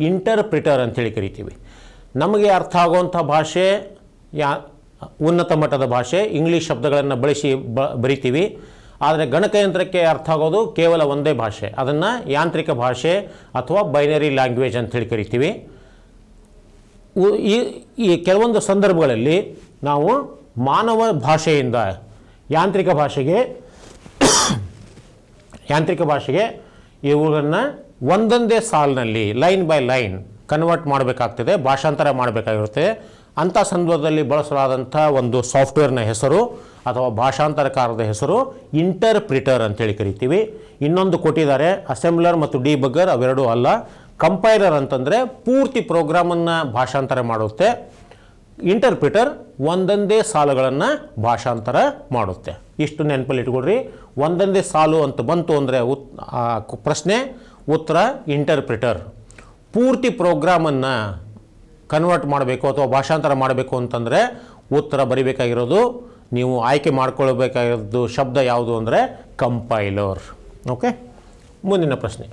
Speaker 1: ಇಂಟರ್ಪ್ರಿಟರ್ ಅಂತೇಳಿ ಕರಿತೀವಿ ನಮಗೆ ಅರ್ಥ ಆಗುವಂಥ ಭಾಷೆ ಯಾ ಉನ್ನತ ಮಟ್ಟದ ಭಾಷೆ ಇಂಗ್ಲೀಷ್ ಶಬ್ದಗಳನ್ನು ಬಳಸಿ ಬ ಬರಿತೀವಿ ಆದರೆ ಗಣಕಯಂತ್ರಕ್ಕೆ ಅರ್ಥ ಆಗೋದು ಕೇವಲ ಒಂದೇ ಭಾಷೆ ಅದನ್ನು ಯಾಂತ್ರಿಕ ಭಾಷೆ ಅಥವಾ ಬೈನರಿ ಲ್ಯಾಂಗ್ವೇಜ್ ಅಂತೇಳಿ ಕರಿತೀವಿ ಈ ಈ ಕೆಲವೊಂದು ಸಂದರ್ಭಗಳಲ್ಲಿ ನಾವು ಮಾನವ ಭಾಷೆಯಿಂದ ಯಾಂತ್ರಿಕ ಭಾಷೆಗೆ ಯಾಂತ್ರಿಕ ಭಾಷೆಗೆ ಇವುಗಳನ್ನು ಒಂದೊಂದೇ ಸಾಲಿನಲ್ಲಿ ಲೈನ್ ಬೈ ಲೈನ್ ಕನ್ವರ್ಟ್ ಮಾಡಬೇಕಾಗ್ತದೆ ಭಾಷಾಂತರ ಮಾಡಬೇಕಾಗಿರುತ್ತೆ ಅಂಥ ಸಂದರ್ಭದಲ್ಲಿ ಬಳಸಲಾದಂಥ ಒಂದು ಸಾಫ್ಟ್ವೇರ್ನ ಹೆಸರು ಅಥವಾ ಭಾಷಾಂತರಕಾರದ ಹೆಸರು ಇಂಟರ್ಪ್ರಿಟರ್ ಅಂತೇಳಿ ಕರಿತೀವಿ ಇನ್ನೊಂದು ಕೊಟ್ಟಿದ್ದಾರೆ ಅಸೆಂಬ್ಲರ್ ಮತ್ತು ಡಿ ಬಗ್ಗರ್ ಅವೆರಡೂ ಅಲ್ಲ ಕಂಪೈಲರ್ ಅಂತಂದರೆ ಪೂರ್ತಿ ಪ್ರೋಗ್ರಾಮನ್ನು ಭಾಷಾಂತರ ಮಾಡುತ್ತೆ ಇಂಟರ್ಪ್ರಿಟರ್ ಒಂದೊಂದೇ ಸಾಲುಗಳನ್ನು ಭಾಷಾಂತರ ಮಾಡುತ್ತೆ ಇಷ್ಟು ನೆನಪಲ್ಲಿ ಇಟ್ಕೊಡ್ರಿ ಒಂದೊಂದೇ ಸಾಲು ಅಂತ ಬಂತು ಅಂದರೆ ಉತ್ ಪ್ರಶ್ನೆ ಉತ್ತರ ಇಂಟರ್ಪ್ರಿಟರ್ ಪೂರ್ತಿ ಪ್ರೋಗ್ರಾಮನ್ನು ಕನ್ವರ್ಟ್ ಮಾಡಬೇಕು ಅಥವಾ ಭಾಷಾಂತರ ಮಾಡಬೇಕು ಅಂತಂದರೆ ಉತ್ತರ ಬರಿಬೇಕಾಗಿರೋದು ನೀವು ಆಯ್ಕೆ ಮಾಡಿಕೊಳ್ಬೇಕಾಗಿರೋದು ಶಬ್ದ ಯಾವುದು ಅಂದರೆ ಕಂಪೈಲರ್ ಓಕೆ ಮುಂದಿನ ಪ್ರಶ್ನೆ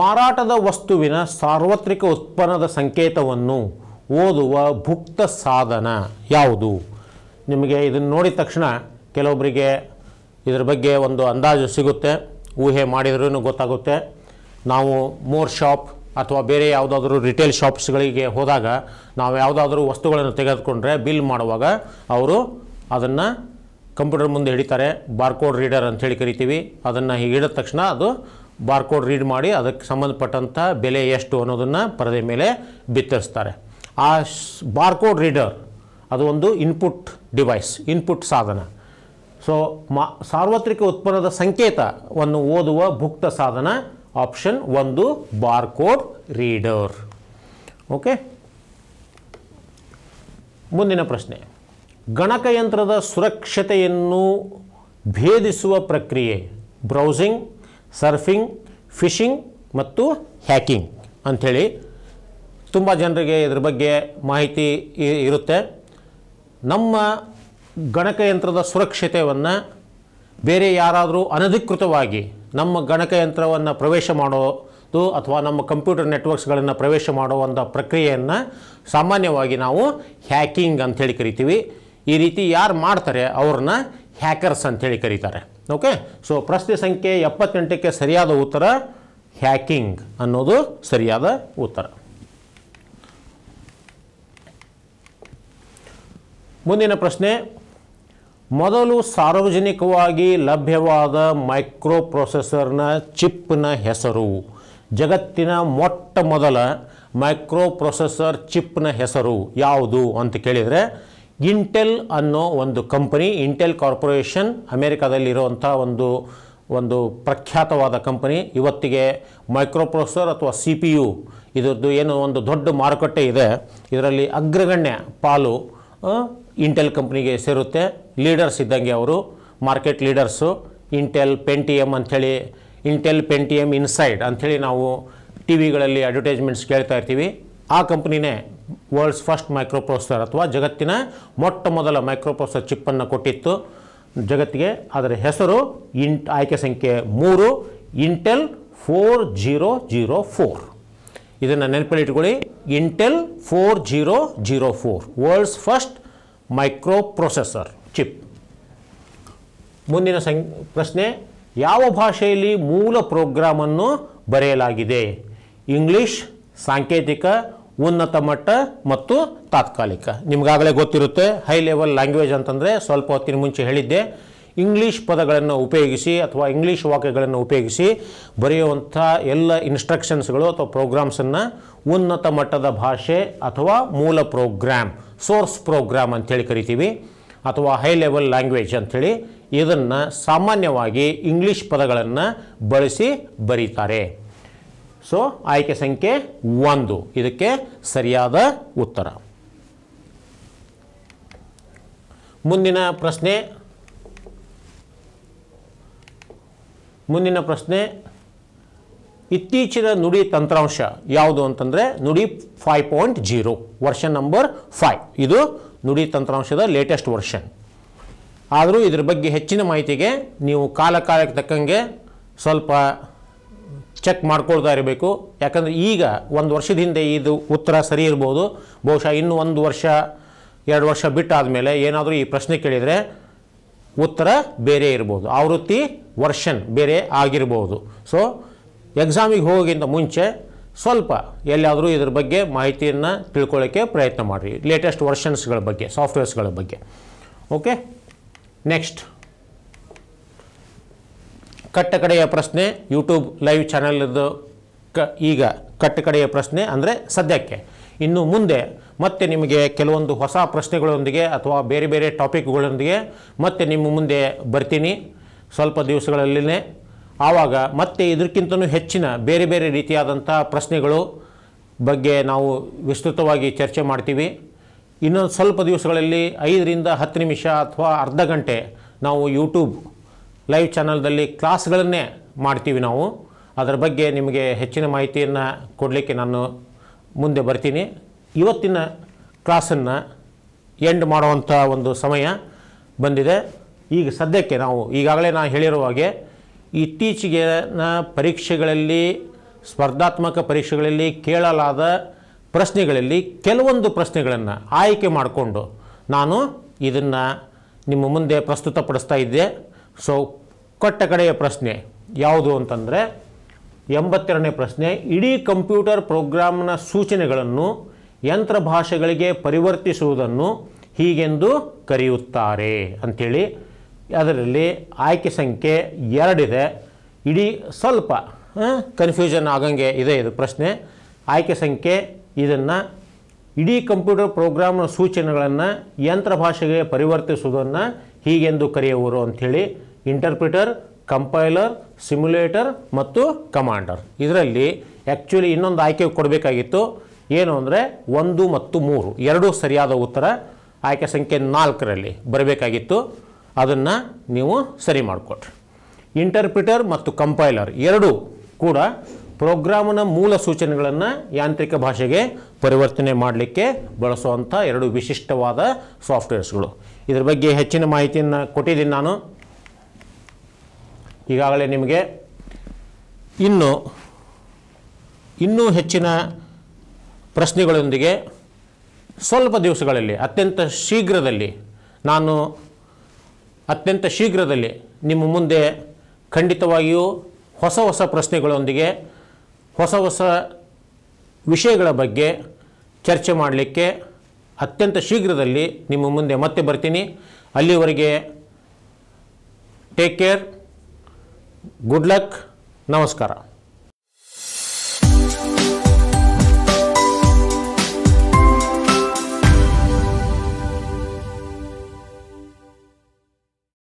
Speaker 1: ಮಾರಾಟದ ವಸ್ತುವಿನ ಸಾರ್ವತ್ರಿಕ ಉತ್ಪನ್ನದ ಸಂಕೇತವನ್ನು ಓದುವ ಭುಕ್ತ ಸಾಧನ ಯಾವುದು ನಿಮಗೆ ಇದನ್ನು ನೋಡಿದ ತಕ್ಷಣ ಕೆಲವೊಬ್ಬರಿಗೆ ಇದ್ರ ಬಗ್ಗೆ ಒಂದು ಅಂದಾಜು ಸಿಗುತ್ತೆ ಊಹೆ ಮಾಡಿದ್ರೂ ಗೊತ್ತಾಗುತ್ತೆ ನಾವು ಮೋರ್ ಶಾಪ್ ಅಥವಾ ಬೇರೆ ಯಾವುದಾದ್ರೂ ರಿಟೇಲ್ ಶಾಪ್ಸ್ಗಳಿಗೆ ಹೋದಾಗ ನಾವು ಯಾವುದಾದ್ರೂ ವಸ್ತುಗಳನ್ನು ತೆಗೆದುಕೊಂಡ್ರೆ ಬಿಲ್ ಮಾಡುವಾಗ ಅವರು ಅದನ್ನು ಕಂಪ್ಯೂಟರ್ ಮುಂದೆ ಹಿಡಿತಾರೆ ಬಾರ್ಕೋಡ್ ರೀಡರ್ ಅಂತ ಹೇಳಿ ಕರಿತೀವಿ ಅದನ್ನು ಹಿಡಿದ ತಕ್ಷಣ ಅದು ಬಾರ್ಕೋಡ್ ರೀಡ್ ಮಾಡಿ ಅದಕ್ಕೆ ಸಂಬಂಧಪಟ್ಟಂಥ ಬೆಲೆ ಎಷ್ಟು ಅನ್ನೋದನ್ನು ಪರದೆ ಮೇಲೆ ಬಿತ್ತರಿಸ್ತಾರೆ ಆ ಬಾರ್ಕೋಡ್ ರೀಡರ್ ಅದು ಒಂದು ಇನ್ಪುಟ್ ಡಿವೈಸ್ ಇನ್ಪುಟ್ ಸಾಧನ ಸೊ ಮಾ ಸಾರ್ವತ್ರಿಕ ಉತ್ಪನ್ನದ ಸಂಕೇತವನ್ನು ಓದುವ ಭುಕ್ತ ಸಾಧನ ಆಪ್ಷನ್ ಒಂದು ಬಾರ್ಕೋಡ್ ರೀಡರ್ ಓಕೆ ಮುಂದಿನ ಪ್ರಶ್ನೆ ಗಣಕಯಂತ್ರದ ಸುರಕ್ಷತೆಯನ್ನು ಭೇದಿಸುವ ಪ್ರಕ್ರಿಯೆ ಬ್ರೌಸಿಂಗ್ ಸರ್ಫಿಂಗ್ ಫಿಶಿಂಗ್ ಮತ್ತು ಹ್ಯಾಕಿಂಗ್ ಅಂಥೇಳಿ ತುಂಬ ಜನರಿಗೆ ಇದ್ರ ಬಗ್ಗೆ ಮಾಹಿತಿ ಇರುತ್ತೆ ನಮ್ಮ ಗಣಕಯಂತ್ರದ ಸುರಕ್ಷತೆಯನ್ನು ಬೇರೆ ಯಾರಾದರೂ ಅನಧಿಕೃತವಾಗಿ ನಮ್ಮ ಗಣಕಯಂತ್ರವನ್ನು ಪ್ರವೇಶ ಮಾಡೋದು ಅಥವಾ ನಮ್ಮ ಕಂಪ್ಯೂಟರ್ ನೆಟ್ವರ್ಕ್ಸ್ಗಳನ್ನು ಪ್ರವೇಶ ಮಾಡುವಂಥ ಪ್ರಕ್ರಿಯೆಯನ್ನು ಸಾಮಾನ್ಯವಾಗಿ ನಾವು ಹ್ಯಾಕಿಂಗ್ ಅಂಥೇಳಿ ಕರಿತೀವಿ ಈ ರೀತಿ ಯಾರು ಮಾಡ್ತಾರೆ ಅವ್ರನ್ನ ಹ್ಯಾಕರ್ಸ್ ಅಂಥೇಳಿ ಕರೀತಾರೆ ಓಕೆ ಸೊ ಪ್ರಶ್ನೆ ಸಂಖ್ಯೆ ಎಪ್ಪತ್ತೆಂಟಕ್ಕೆ ಸರಿಯಾದ ಉತ್ತರ ಹ್ಯಾಕಿಂಗ್ ಅನ್ನೋದು ಸರಿಯಾದ ಉತ್ತರ ಮುಂದಿನ ಪ್ರಶ್ನೆ ಮೊದಲು ಸಾರ್ವಜನಿಕವಾಗಿ ಲಭ್ಯವಾದ ಮೈಕ್ರೋ ಪ್ರೊಸೆಸರ್ನ ಚಿಪ್ನ ಹೆಸರು ಜಗತ್ತಿನ ಮೊಟ್ಟ ಮೊದಲ ಮೈಕ್ರೋ ಪ್ರೊಸೆಸರ್ ಚಿಪ್ನ ಹೆಸರು ಯಾವುದು ಅಂತ ಕೇಳಿದರೆ ಇಂಟೆಲ್ ಅನ್ನೋ ಒಂದು ಕಂಪನಿ ಇಂಟೆಲ್ ಕಾರ್ಪೊರೇಷನ್ ಅಮೇರಿಕಾದಲ್ಲಿರುವಂಥ ಒಂದು ಒಂದು ಪ್ರಖ್ಯಾತವಾದ ಕಂಪನಿ ಇವತ್ತಿಗೆ ಮೈಕ್ರೋ ಪ್ರೊಸೆಸರ್ ಅಥವಾ ಸಿ ಪಿ ಯು ಇದರದ್ದು ಏನು ಒಂದು ದೊಡ್ಡ ಮಾರುಕಟ್ಟೆ ಇದೆ ಇದರಲ್ಲಿ ಅಗ್ರಗಣ್ಯ ಪಾಲು ಇಂಟೆಲ್ ಕಂಪ್ನಿಗೆ ಸೇರುತ್ತೆ ಲೀಡರ್ಸ್ ಇದ್ದಂಗೆ ಅವರು ಮಾರ್ಕೆಟ್ ಲೀಡರ್ಸು ಇಂಟೆಲ್ ಎಮ್ ಅಂಥೇಳಿ ಇಂಟೆಲ್ ಎಮ್ ಇನ್ಸೈಡ್ ಅಂಥೇಳಿ ನಾವು ಟಿ ವಿಗಳಲ್ಲಿ ಅಡ್ವರ್ಟೈಸ್ಮೆಂಟ್ಸ್ ಕೇಳ್ತಾ ಇರ್ತೀವಿ ಆ ಕಂಪ್ನಿನೇ ವರ್ಲ್ಡ್ಸ್ ಫಸ್ಟ್ ಮೈಕ್ರೋಪ್ರೋಸ್ಟರ್ ಅಥವಾ ಜಗತ್ತಿನ ಮೊಟ್ಟ ಮೊದಲ ಮೈಕ್ರೋಪ್ರೋಸ್ಟರ್ ಚಿಪ್ಪನ್ನು ಕೊಟ್ಟಿತ್ತು ಜಗತ್ತಿಗೆ ಅದರ ಹೆಸರು ಇಂಟ್ ಆಯ್ಕೆ ಸಂಖ್ಯೆ ಮೂರು Intel four zero zero four ಇದನ್ನು ನೆನಪಲ್ಲಿ ಇಟ್ಕೊಳ್ಳಿ Intel four zero zero four world's first microprocessor chip ಮುಂದಿನ ಸಂ ಪ್ರಶ್ನೆ ಯಾವ ಭಾಷೆಯಲ್ಲಿ ಮೂಲ ಪ್ರೋಗ್ರಾಮನ್ನು ಬರೆಯಲಾಗಿದೆ ಇಂಗ್ಲಿಷ್ ಸಾಂಕೇತಿಕ ಉನ್ನತ ಮಟ್ಟ ಮತ್ತು ತಾತ್ಕಾಲಿಕ ನಿಮಗಾಗಲೇ ಗೊತ್ತಿರುತ್ತೆ ಹೈ ಲೆವೆಲ್ ಲ್ಯಾಂಗ್ವೇಜ್ ಅಂತಂದರೆ ಸ್ವಲ್ಪ ಹೊತ್ತಿನ ಮುಂಚೆ ಹೇಳಿದ್ದೆ ಇಂಗ್ಲೀಷ್ ಪದಗಳನ್ನು ಉಪಯೋಗಿಸಿ ಅಥವಾ ಇಂಗ್ಲೀಷ್ ವಾಕ್ಯಗಳನ್ನು ಉಪಯೋಗಿಸಿ ಬರೆಯುವಂಥ ಎಲ್ಲ ಇನ್ಸ್ಟ್ರಕ್ಷನ್ಸ್ಗಳು ಅಥವಾ ಪ್ರೋಗ್ರಾಮ್ಸನ್ನು ಉನ್ನತ ಮಟ್ಟದ ಭಾಷೆ ಅಥವಾ ಮೂಲ ಪ್ರೋಗ್ರಾಮ್ ಸೋರ್ಸ್ ಪ್ರೋಗ್ರಾಮ್ ಅಂಥೇಳಿ ಕರಿತೀವಿ ಅಥವಾ ಹೈ ಲೆವೆಲ್ ಲ್ಯಾಂಗ್ವೇಜ್ ಅಂಥೇಳಿ ಇದನ್ನು ಸಾಮಾನ್ಯವಾಗಿ ಇಂಗ್ಲೀಷ್ ಪದಗಳನ್ನು ಬಳಸಿ ಬರೀತಾರೆ ಸೊ ಆಯ್ಕೆ ಸಂಖ್ಯೆ ಒಂದು ಇದಕ್ಕೆ ಸರಿಯಾದ ಉತ್ತರ ಮುಂದಿನ ಪ್ರಶ್ನೆ ಮುಂದಿನ ಪ್ರಶ್ನೆ ಇತ್ತೀಚಿನ ನುಡಿ ತಂತ್ರಾಂಶ ಯಾವುದು ಅಂತಂದರೆ Nudi five point zero version number five ಇದು ನುಡಿ ತಂತ್ರಾಂಶದ ಲೇಟೆಸ್ಟ್ ವರ್ಷನ್ ಆದರೂ ಇದ್ರ ಬಗ್ಗೆ ಹೆಚ್ಚಿನ ಮಾಹಿತಿಗೆ ನೀವು ಕಾಲ ಕಾಲಕ್ಕೆ ತಕ್ಕಂಗೆ ಸ್ವಲ್ಪ ಚೆಕ್ ಮಾಡ್ಕೊಳ್ತಾ ಇರಬೇಕು ಯಾಕಂದರೆ ಈಗ ಒಂದು ವರ್ಷದ ಹಿಂದೆ ಇದು ಉತ್ತರ ಸರಿ ಇರ್ಬೋದು ಬಹುಶಃ ಇನ್ನೂ ಒಂದು ವರ್ಷ ಎರಡು ವರ್ಷ ಬಿಟ್ಟಾದಮೇಲೆ ಏನಾದರೂ ಈ ಪ್ರಶ್ನೆ ಕೇಳಿದರೆ ಉತ್ತರ ಬೇರೆ ಇರ್ಬೋದು ಆವೃತ್ತಿ ವರ್ಷನ್ ಬೇರೆ ಆಗಿರ್ಬೋದು ಸೊ ಎಕ್ಸಾಮಿಗೆ ಹೋಗಿಂತ ಮುಂಚೆ ಸ್ವಲ್ಪ ಎಲ್ಲಾದರೂ ಇದ್ರ ಬಗ್ಗೆ ಮಾಹಿತಿಯನ್ನು ತಿಳ್ಕೊಳ್ಳೋಕ್ಕೆ ಪ್ರಯತ್ನ ಮಾಡಿರಿ ಲೇಟೆಸ್ಟ್ ವರ್ಷನ್ಸ್ಗಳ ಬಗ್ಗೆ ಸಾಫ್ಟ್ವೇರ್ಸ್ಗಳ ಬಗ್ಗೆ ಓಕೆ ನೆಕ್ಸ್ಟ್ ಕಡೆಯ ಪ್ರಶ್ನೆ ಯೂಟ್ಯೂಬ್ ಲೈವ್ ಚಾನಲ್ದು ಕ ಈಗ ಕಡೆಯ ಪ್ರಶ್ನೆ ಅಂದರೆ ಸದ್ಯಕ್ಕೆ ಇನ್ನು ಮುಂದೆ ಮತ್ತೆ ನಿಮಗೆ ಕೆಲವೊಂದು ಹೊಸ ಪ್ರಶ್ನೆಗಳೊಂದಿಗೆ ಅಥವಾ ಬೇರೆ ಬೇರೆ ಟಾಪಿಕ್ಗಳೊಂದಿಗೆ ಮತ್ತೆ ನಿಮ್ಮ ಮುಂದೆ ಬರ್ತೀನಿ ಸ್ವಲ್ಪ ದಿವಸಗಳಲ್ಲಿನೇ ಆವಾಗ ಮತ್ತೆ ಇದಕ್ಕಿಂತಲೂ ಹೆಚ್ಚಿನ ಬೇರೆ ಬೇರೆ ರೀತಿಯಾದಂಥ ಪ್ರಶ್ನೆಗಳು ಬಗ್ಗೆ ನಾವು ವಿಸ್ತೃತವಾಗಿ ಚರ್ಚೆ ಮಾಡ್ತೀವಿ ಇನ್ನೊಂದು ಸ್ವಲ್ಪ ದಿವಸಗಳಲ್ಲಿ ಐದರಿಂದ ಹತ್ತು ನಿಮಿಷ ಅಥವಾ ಅರ್ಧ ಗಂಟೆ ನಾವು ಯೂಟ್ಯೂಬ್ ಲೈವ್ ಚಾನಲ್ದಲ್ಲಿ ಕ್ಲಾಸ್ಗಳನ್ನೇ ಮಾಡ್ತೀವಿ ನಾವು ಅದರ ಬಗ್ಗೆ ನಿಮಗೆ ಹೆಚ್ಚಿನ ಮಾಹಿತಿಯನ್ನು ಕೊಡಲಿಕ್ಕೆ ನಾನು ಮುಂದೆ ಬರ್ತೀನಿ ಇವತ್ತಿನ ಕ್ಲಾಸನ್ನು ಎಂಡ್ ಮಾಡುವಂಥ ಒಂದು ಸಮಯ ಬಂದಿದೆ ಈಗ ಸದ್ಯಕ್ಕೆ ನಾವು ಈಗಾಗಲೇ ನಾನು ಹೇಳಿರುವ ಹಾಗೆ ಇತ್ತೀಚೆಗೆ ಪರೀಕ್ಷೆಗಳಲ್ಲಿ ಸ್ಪರ್ಧಾತ್ಮಕ ಪರೀಕ್ಷೆಗಳಲ್ಲಿ ಕೇಳಲಾದ ಪ್ರಶ್ನೆಗಳಲ್ಲಿ ಕೆಲವೊಂದು ಪ್ರಶ್ನೆಗಳನ್ನು ಆಯ್ಕೆ ಮಾಡಿಕೊಂಡು ನಾನು ಇದನ್ನು ನಿಮ್ಮ ಮುಂದೆ ಪ್ರಸ್ತುತಪಡಿಸ್ತಾ ಇದ್ದೆ ಸೊ ಕೊಟ್ಟ ಕಡೆಯ ಪ್ರಶ್ನೆ ಯಾವುದು ಅಂತಂದರೆ ಎಂಬತ್ತೆರಡನೇ ಪ್ರಶ್ನೆ ಇಡೀ ಕಂಪ್ಯೂಟರ್ ಪ್ರೋಗ್ರಾಮ್ನ ಸೂಚನೆಗಳನ್ನು ಯಂತ್ರ ಭಾಷೆಗಳಿಗೆ ಪರಿವರ್ತಿಸುವುದನ್ನು ಹೀಗೆಂದು ಕರೆಯುತ್ತಾರೆ ಅಂಥೇಳಿ ಅದರಲ್ಲಿ ಆಯ್ಕೆ ಸಂಖ್ಯೆ ಎರಡಿದೆ ಇಡೀ ಸ್ವಲ್ಪ ಕನ್ಫ್ಯೂಷನ್ ಆಗಂಗೆ ಇದೆ ಇದು ಪ್ರಶ್ನೆ ಆಯ್ಕೆ ಸಂಖ್ಯೆ ಇದನ್ನು ಇಡೀ ಕಂಪ್ಯೂಟರ್ ಪ್ರೋಗ್ರಾಮ್ನ ಸೂಚನೆಗಳನ್ನು ಯಂತ್ರ ಭಾಷೆಗೆ ಪರಿವರ್ತಿಸುವುದನ್ನು ಹೀಗೆಂದು ಕರೆಯುವರು ಅಂಥೇಳಿ ಇಂಟರ್ಪ್ರಿಟರ್ ಕಂಪೈಲರ್ ಸಿಮ್ಯುಲೇಟರ್ ಮತ್ತು ಕಮಾಂಡರ್ ಇದರಲ್ಲಿ ಆ್ಯಕ್ಚುಲಿ ಇನ್ನೊಂದು ಆಯ್ಕೆ ಕೊಡಬೇಕಾಗಿತ್ತು ಏನು ಅಂದರೆ ಒಂದು ಮತ್ತು ಮೂರು ಎರಡೂ ಸರಿಯಾದ ಉತ್ತರ ಆಯ್ಕೆ ಸಂಖ್ಯೆ ನಾಲ್ಕರಲ್ಲಿ ಬರಬೇಕಾಗಿತ್ತು ಅದನ್ನು ನೀವು ಸರಿ ಮಾಡಿಕೊಟ್ರಿ ಇಂಟರ್ಪ್ರಿಟರ್ ಮತ್ತು ಕಂಪೈಲರ್ ಎರಡೂ ಕೂಡ ಪ್ರೋಗ್ರಾಮ್ನ ಮೂಲ ಸೂಚನೆಗಳನ್ನು ಯಾಂತ್ರಿಕ ಭಾಷೆಗೆ ಪರಿವರ್ತನೆ ಮಾಡಲಿಕ್ಕೆ ಬಳಸುವಂಥ ಎರಡು ವಿಶಿಷ್ಟವಾದ ಸಾಫ್ಟ್ವೇರ್ಸ್ಗಳು ಇದರ ಬಗ್ಗೆ ಹೆಚ್ಚಿನ ಮಾಹಿತಿಯನ್ನು ಕೊಟ್ಟಿದ್ದೀನಿ ನಾನು ಈಗಾಗಲೇ ನಿಮಗೆ ಇನ್ನು ಇನ್ನೂ ಹೆಚ್ಚಿನ ಪ್ರಶ್ನೆಗಳೊಂದಿಗೆ ಸ್ವಲ್ಪ ದಿವಸಗಳಲ್ಲಿ ಅತ್ಯಂತ ಶೀಘ್ರದಲ್ಲಿ ನಾನು ಅತ್ಯಂತ ಶೀಘ್ರದಲ್ಲಿ ನಿಮ್ಮ ಮುಂದೆ ಖಂಡಿತವಾಗಿಯೂ ಹೊಸ ಹೊಸ ಪ್ರಶ್ನೆಗಳೊಂದಿಗೆ ಹೊಸ ಹೊಸ ವಿಷಯಗಳ ಬಗ್ಗೆ ಚರ್ಚೆ ಮಾಡಲಿಕ್ಕೆ ಅತ್ಯಂತ ಶೀಘ್ರದಲ್ಲಿ ನಿಮ್ಮ ಮುಂದೆ ಮತ್ತೆ ಬರ್ತೀನಿ ಅಲ್ಲಿವರೆಗೆ ಟೇಕ್ ಕೇರ್ ಗುಡ್ ಲಕ್ ನಮಸ್ಕಾರ